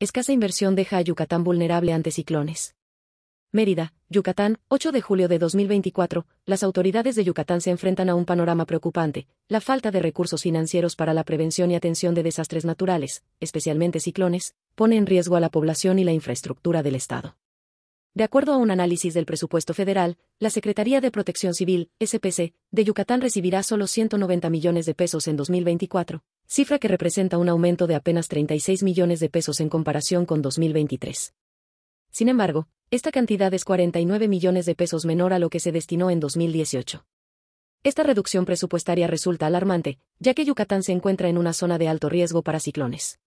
escasa inversión deja a Yucatán vulnerable ante ciclones. Mérida, Yucatán, 8 de julio de 2024, las autoridades de Yucatán se enfrentan a un panorama preocupante, la falta de recursos financieros para la prevención y atención de desastres naturales, especialmente ciclones, pone en riesgo a la población y la infraestructura del Estado. De acuerdo a un análisis del presupuesto federal, la Secretaría de Protección Civil, SPC, de Yucatán recibirá solo 190 millones de pesos en 2024, cifra que representa un aumento de apenas 36 millones de pesos en comparación con 2023. Sin embargo, esta cantidad es 49 millones de pesos menor a lo que se destinó en 2018. Esta reducción presupuestaria resulta alarmante, ya que Yucatán se encuentra en una zona de alto riesgo para ciclones.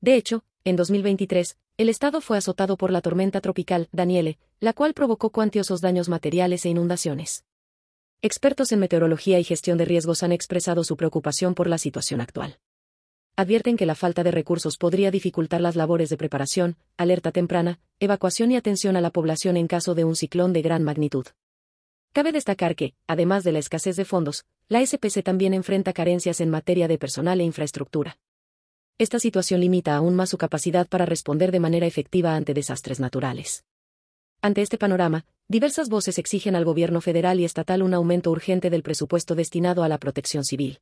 De hecho, en 2023, el estado fue azotado por la tormenta tropical Daniele, la cual provocó cuantiosos daños materiales e inundaciones. Expertos en meteorología y gestión de riesgos han expresado su preocupación por la situación actual. Advierten que la falta de recursos podría dificultar las labores de preparación, alerta temprana, evacuación y atención a la población en caso de un ciclón de gran magnitud. Cabe destacar que, además de la escasez de fondos, la SPC también enfrenta carencias en materia de personal e infraestructura. Esta situación limita aún más su capacidad para responder de manera efectiva ante desastres naturales. Ante este panorama, Diversas voces exigen al gobierno federal y estatal un aumento urgente del presupuesto destinado a la protección civil.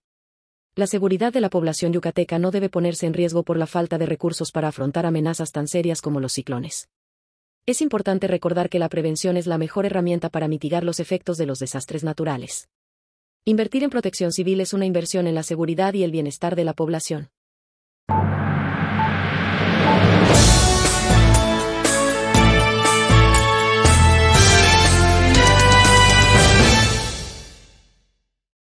La seguridad de la población yucateca no debe ponerse en riesgo por la falta de recursos para afrontar amenazas tan serias como los ciclones. Es importante recordar que la prevención es la mejor herramienta para mitigar los efectos de los desastres naturales. Invertir en protección civil es una inversión en la seguridad y el bienestar de la población.